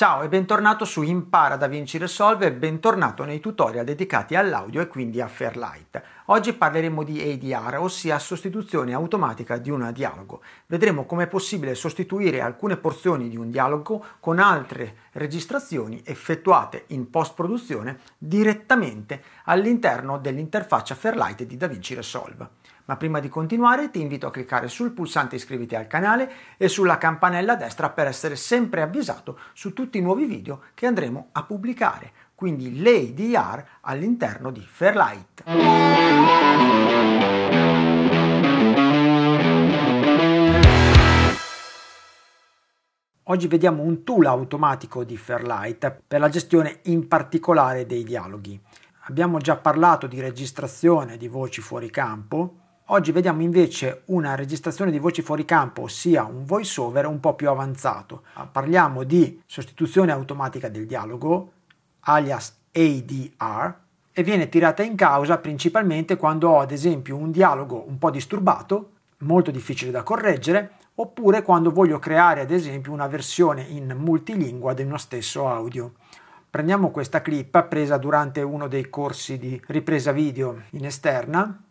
Ciao e bentornato su Impara da Vinci Resolve e bentornato nei tutorial dedicati all'audio e quindi a Fairlight. Oggi parleremo di ADR, ossia sostituzione automatica di un dialogo. Vedremo come è possibile sostituire alcune porzioni di un dialogo con altre registrazioni effettuate in post-produzione direttamente all'interno dell'interfaccia Fairlight di DaVinci Resolve. Ma prima di continuare ti invito a cliccare sul pulsante iscriviti al canale e sulla campanella a destra per essere sempre avvisato su tutti i nuovi video che andremo a pubblicare, quindi l'ADR all'interno di Fairlight. Oggi vediamo un tool automatico di Fairlight per la gestione in particolare dei dialoghi. Abbiamo già parlato di registrazione di voci fuori campo, oggi vediamo invece una registrazione di voci fuori campo, ossia un voiceover un po' più avanzato. Parliamo di sostituzione automatica del dialogo, alias ADR, e viene tirata in causa principalmente quando ho ad esempio un dialogo un po' disturbato, molto difficile da correggere, oppure quando voglio creare ad esempio una versione in multilingua di uno stesso audio. Prendiamo questa clip presa durante uno dei corsi di ripresa video in esterna.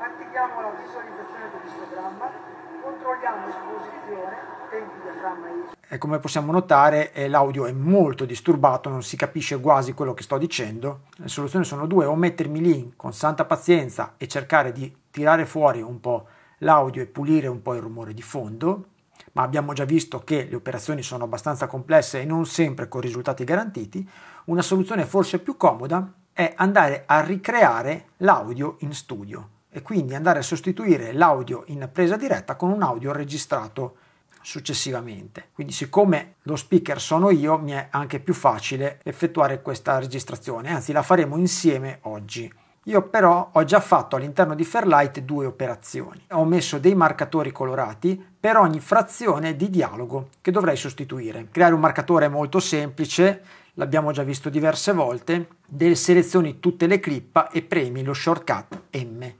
Attiviamo la visualizzazione dell'istogramma controlliamo esposizione, tempi diaframma ISO. Come possiamo notare eh, l'audio è molto disturbato, non si capisce quasi quello che sto dicendo. Le soluzioni sono due, o mettermi lì con santa pazienza e cercare di tirare fuori un po' l'audio e pulire un po' il rumore di fondo, ma abbiamo già visto che le operazioni sono abbastanza complesse e non sempre con risultati garantiti, una soluzione forse più comoda è andare a ricreare l'audio in studio e quindi andare a sostituire l'audio in presa diretta con un audio registrato successivamente. Quindi siccome lo speaker sono io, mi è anche più facile effettuare questa registrazione, anzi la faremo insieme oggi. Io però ho già fatto all'interno di Fairlight due operazioni. Ho messo dei marcatori colorati per ogni frazione di dialogo che dovrei sostituire. Creare un marcatore è molto semplice, l'abbiamo già visto diverse volte, selezioni tutte le clip e premi lo shortcut M.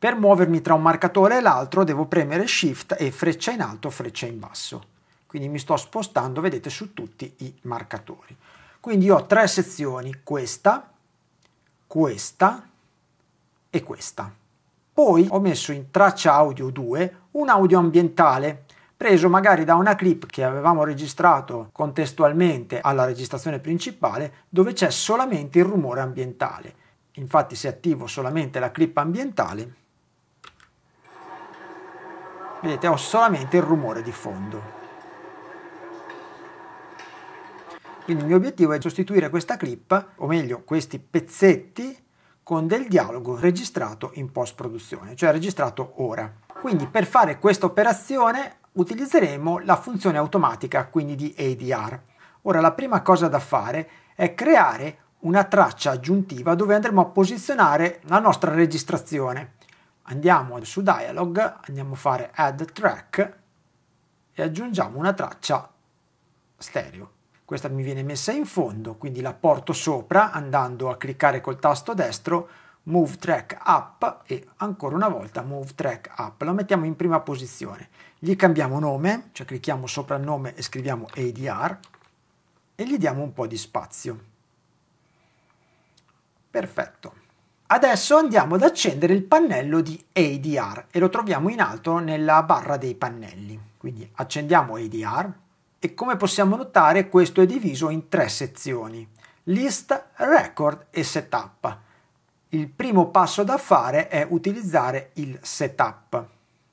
Per muovermi tra un marcatore e l'altro devo premere Shift e freccia in alto, freccia in basso. Quindi mi sto spostando, vedete, su tutti i marcatori. Quindi ho tre sezioni, questa, questa e questa. Poi ho messo in traccia audio 2 un audio ambientale preso magari da una clip che avevamo registrato contestualmente alla registrazione principale dove c'è solamente il rumore ambientale. Infatti se attivo solamente la clip ambientale Vedete, ho solamente il rumore di fondo. Quindi il mio obiettivo è sostituire questa clip, o meglio questi pezzetti, con del dialogo registrato in post-produzione, cioè registrato ora. Quindi per fare questa operazione utilizzeremo la funzione automatica, quindi di ADR. Ora la prima cosa da fare è creare una traccia aggiuntiva dove andremo a posizionare la nostra registrazione. Andiamo su Dialog, andiamo a fare Add Track e aggiungiamo una traccia stereo. Questa mi viene messa in fondo, quindi la porto sopra andando a cliccare col tasto destro Move Track Up e ancora una volta Move Track Up. Lo mettiamo in prima posizione. Gli cambiamo nome, cioè clicchiamo sopra il nome e scriviamo ADR e gli diamo un po' di spazio. Perfetto. Adesso andiamo ad accendere il pannello di ADR e lo troviamo in alto nella barra dei pannelli. Quindi accendiamo ADR e come possiamo notare questo è diviso in tre sezioni, list, record e setup. Il primo passo da fare è utilizzare il setup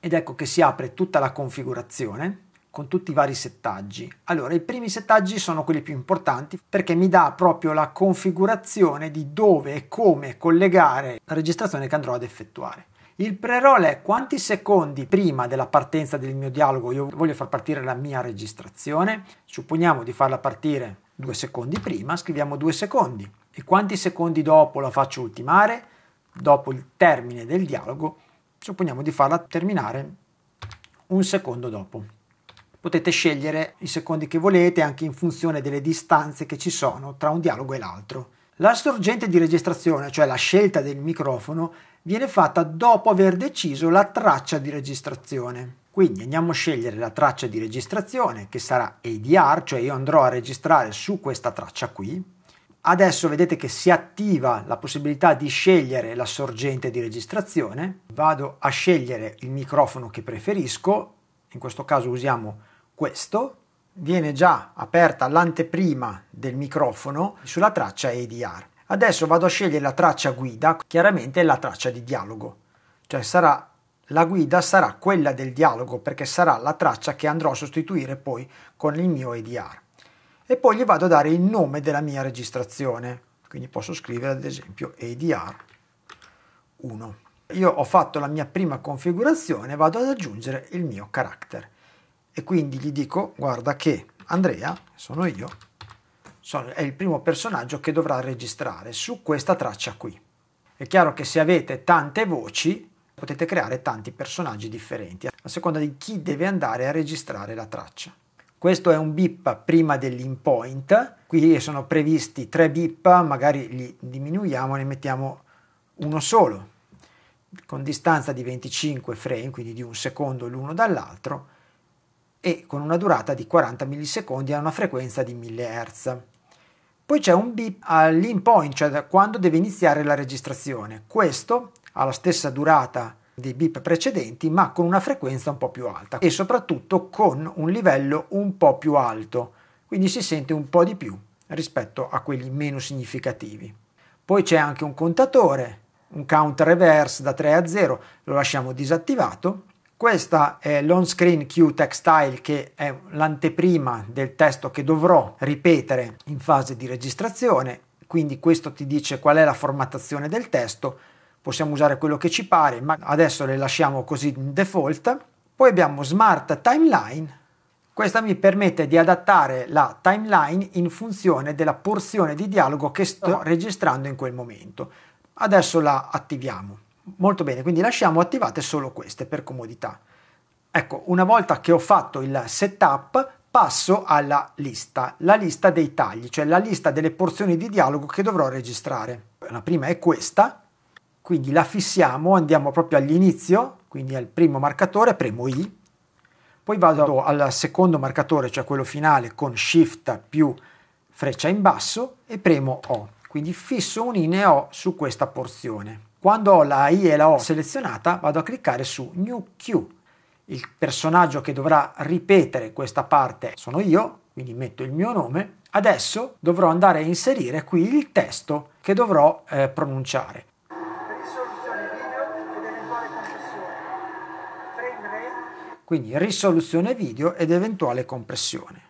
ed ecco che si apre tutta la configurazione con tutti i vari settaggi. Allora, i primi settaggi sono quelli più importanti perché mi dà proprio la configurazione di dove e come collegare la registrazione che andrò ad effettuare. Il pre-roll è quanti secondi prima della partenza del mio dialogo io voglio far partire la mia registrazione. Supponiamo di farla partire due secondi prima, scriviamo due secondi. E quanti secondi dopo la faccio ultimare? Dopo il termine del dialogo, supponiamo di farla terminare un secondo dopo potete scegliere i secondi che volete anche in funzione delle distanze che ci sono tra un dialogo e l'altro. La sorgente di registrazione, cioè la scelta del microfono, viene fatta dopo aver deciso la traccia di registrazione. Quindi andiamo a scegliere la traccia di registrazione che sarà ADR, cioè io andrò a registrare su questa traccia qui. Adesso vedete che si attiva la possibilità di scegliere la sorgente di registrazione. Vado a scegliere il microfono che preferisco, in questo caso usiamo questo, viene già aperta l'anteprima del microfono sulla traccia ADR. Adesso vado a scegliere la traccia guida, chiaramente la traccia di dialogo, cioè sarà la guida sarà quella del dialogo perché sarà la traccia che andrò a sostituire poi con il mio ADR. E poi gli vado a dare il nome della mia registrazione, quindi posso scrivere ad esempio ADR 1. Io ho fatto la mia prima configurazione, vado ad aggiungere il mio carattere e quindi gli dico guarda che Andrea, sono io, sono, è il primo personaggio che dovrà registrare su questa traccia qui. È chiaro che se avete tante voci potete creare tanti personaggi differenti a seconda di chi deve andare a registrare la traccia. Questo è un bip prima dell'inpoint, qui sono previsti tre bip, magari li diminuiamo e ne mettiamo uno solo, con distanza di 25 frame, quindi di un secondo l'uno dall'altro, e con una durata di 40 millisecondi a una frequenza di 1000 Hz. Poi c'è un beep all'in ah, point, cioè da quando deve iniziare la registrazione. Questo ha la stessa durata dei beep precedenti, ma con una frequenza un po' più alta e soprattutto con un livello un po' più alto, quindi si sente un po' di più rispetto a quelli meno significativi. Poi c'è anche un contatore, un count reverse da 3 a 0, lo lasciamo disattivato questa è l'on screen Q textile che è l'anteprima del testo che dovrò ripetere in fase di registrazione, quindi questo ti dice qual è la formattazione del testo, possiamo usare quello che ci pare, ma adesso le lasciamo così in default. Poi abbiamo Smart Timeline, questa mi permette di adattare la timeline in funzione della porzione di dialogo che sto oh. registrando in quel momento. Adesso la attiviamo. Molto bene, quindi lasciamo attivate solo queste per comodità. Ecco, una volta che ho fatto il setup, passo alla lista, la lista dei tagli, cioè la lista delle porzioni di dialogo che dovrò registrare. La prima è questa, quindi la fissiamo, andiamo proprio all'inizio, quindi al primo marcatore, premo I, poi vado al secondo marcatore, cioè quello finale, con Shift più freccia in basso e premo O, quindi fisso un INE O su questa porzione. Quando ho la I e la O selezionata vado a cliccare su New Queue. Il personaggio che dovrà ripetere questa parte sono io, quindi metto il mio nome. Adesso dovrò andare a inserire qui il testo che dovrò eh, pronunciare. quindi risoluzione video ed eventuale compressione.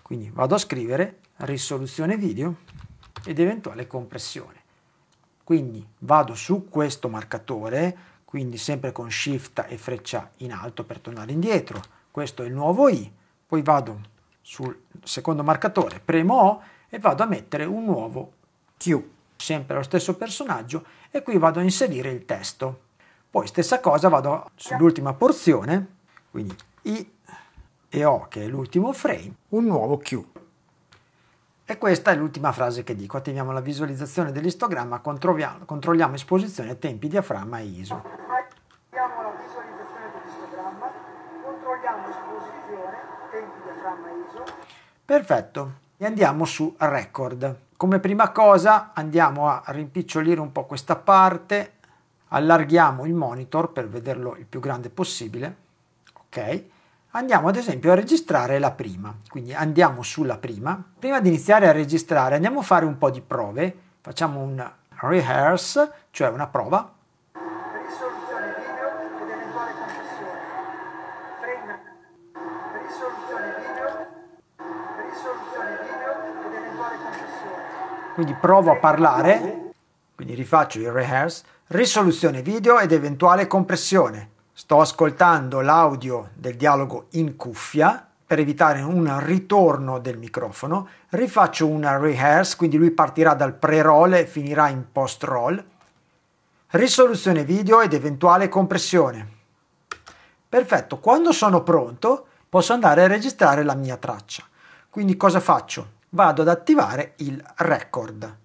Quindi vado a scrivere risoluzione video ed eventuale compressione. Quindi vado su questo marcatore, quindi sempre con shift e freccia in alto per tornare indietro. Questo è il nuovo I. Poi vado sul secondo marcatore, premo O e vado a mettere un nuovo Q, sempre lo stesso personaggio, e qui vado a inserire il testo. Poi stessa cosa vado sull'ultima porzione, quindi I e O che è l'ultimo frame, un nuovo Q. E questa è l'ultima frase che dico. Attiviamo la visualizzazione dell'istogramma, controlliamo esposizione, tempi, diaframma e ISO. Attiviamo la visualizzazione dell'istogramma, controlliamo esposizione, tempi, diaframma e ISO. Perfetto. E andiamo su record. Come prima cosa andiamo a rimpicciolire un po' questa parte, allarghiamo il monitor per vederlo il più grande possibile. Ok andiamo ad esempio a registrare la prima. Quindi andiamo sulla prima. Prima di iniziare a registrare andiamo a fare un po' di prove. Facciamo un rehearse, cioè una prova. Risoluzione video video. Risoluzione video ed eventuale compressione. Quindi provo a parlare. Quindi rifaccio il rehearse. Risoluzione video ed eventuale compressione. Sto ascoltando l'audio del dialogo in cuffia per evitare un ritorno del microfono, rifaccio una rehearse, quindi lui partirà dal pre-roll e finirà in post-roll, risoluzione video ed eventuale compressione. Perfetto, quando sono pronto posso andare a registrare la mia traccia. Quindi cosa faccio? Vado ad attivare il record.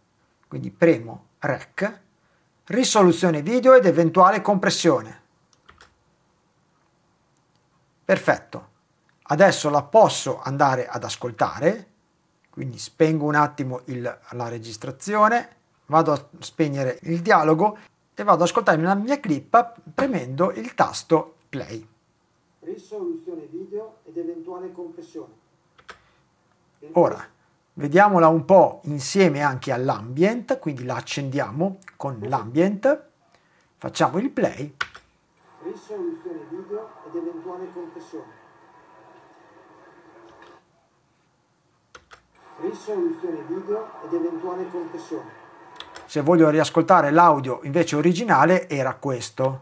Quindi premo rec, risoluzione video ed eventuale compressione. Perfetto, adesso la posso andare ad ascoltare, quindi spengo un attimo il, la registrazione, vado a spegnere il dialogo e vado ad ascoltare la mia clip premendo il tasto play. Risoluzione video ed eventuale compressione. Ora, vediamola un po' insieme anche all'ambient, quindi la accendiamo con l'ambient, facciamo il play. Risoluzione video buone concessioni. Risoluzione video ed eventuale concessione. Se voglio riascoltare l'audio invece originale era questo.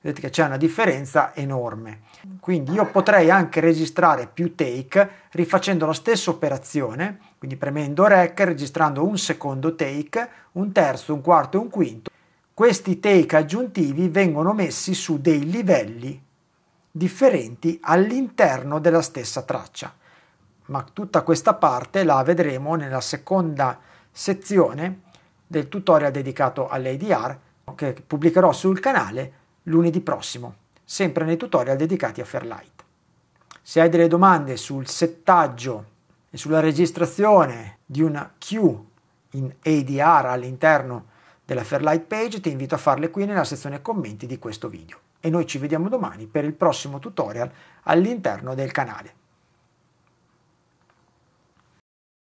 Vedete che c'è una differenza enorme. Quindi io potrei anche registrare più take rifacendo la stessa operazione, quindi premendo REC, registrando un secondo take, un terzo, un quarto e un quinto questi take aggiuntivi vengono messi su dei livelli differenti all'interno della stessa traccia, ma tutta questa parte la vedremo nella seconda sezione del tutorial dedicato all'ADR che pubblicherò sul canale lunedì prossimo, sempre nei tutorial dedicati a Fairlight. Se hai delle domande sul settaggio e sulla registrazione di una Q in ADR all'interno della Fairlight Page, ti invito a farle qui nella sezione commenti di questo video. E noi ci vediamo domani per il prossimo tutorial all'interno del canale.